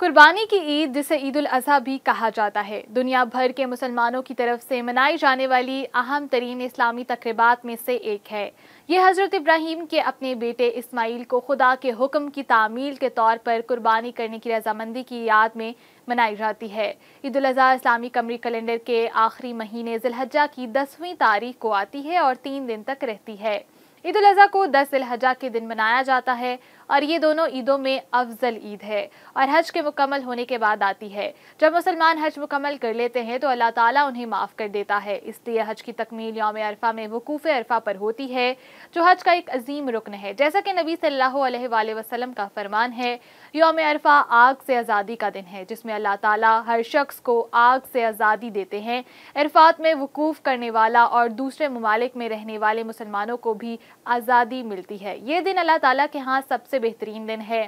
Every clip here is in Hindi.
कुर्बानी की ईद जिसे ईद उल अजहा भी कहा जाता है दुनिया भर के मुसलमानों की तरफ से मनाई जाने वाली अहम तरीन इस्लामी तकरीबा में से एक है ये हज़रत इब्राहिम के अपने बेटे इस्माइल को खुदा के हुक्म की तामील के तौर पर कुर्बानी करने की रजामंदी की याद में मनाई जाती है ईद उल अजहा इस्लामी कमरी कैलेंडर के आखिरी महीने जिलहजा की दसवीं तारीख को आती है और तीन दिन तक रहती है ईद उल को दस जिलहजा के दिन मनाया जाता है और ये दोनों ईदों में अफजल ईद है और हज के मुकम्मल होने के बाद आती है जब मुसलमान हज मुकम्मल कर लेते हैं तो अल्लाह ताला उन्हें माफ़ कर देता है इसलिए हज की तकमील योम अरफा में वकूफ़ अरफा पर होती है जो हज का एक अजीम रुकन है जैसा कि नबी सल्लल्लाहु वसलम का फरमान है योम अरफा आग से आज़ादी का दिन है जिसमें अल्लाह ताली हर शख्स को आग से आज़ादी देते हैं अरफात में वकूफ़ करने वाला और दूसरे ममालिक में रहने वाले मुसलमानों को भी आज़ादी मिलती है ये दिन अल्लाह ताली के यहाँ सबसे बेहतरीन दिन है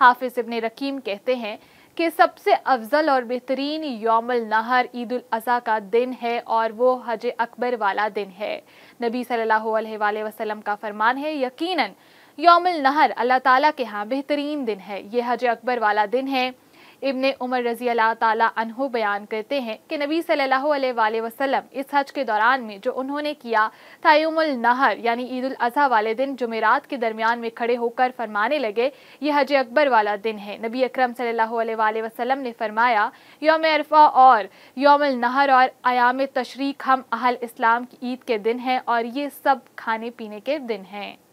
हाफिज इबन रकीम कहते हैं कि सबसे अफजल और बेहतरीन योमल नहर ईद अज़ा का दिन है और वो हज अकबर वाला दिन है नबी सल्लल्लाहु अलैहि वसल्लम का फरमान है यकीनन योमल नहर अल्लाह ताला के यहाँ बेहतरीन दिन है ये हज अकबर वाला दिन है इबन उमर रजी अल्लाह तहु बयान करते हैं कि नबी सल्ला वसलम इस हज के दौरान में जो उन्होंने किया तयमुल नहर यानी ईद अज़हा वाले दिन जुमेरात के दरमियान में खड़े होकर फरमाने लगे ये हज अकबर वाला दिन है नबी अक्रम सल्ला वसलम ने फरमाया योम अरफा और योम नहर और आयाम तशरीक हम अहल इस्लाम की ईद के दिन हैं और ये सब खाने पीने के दिन हैं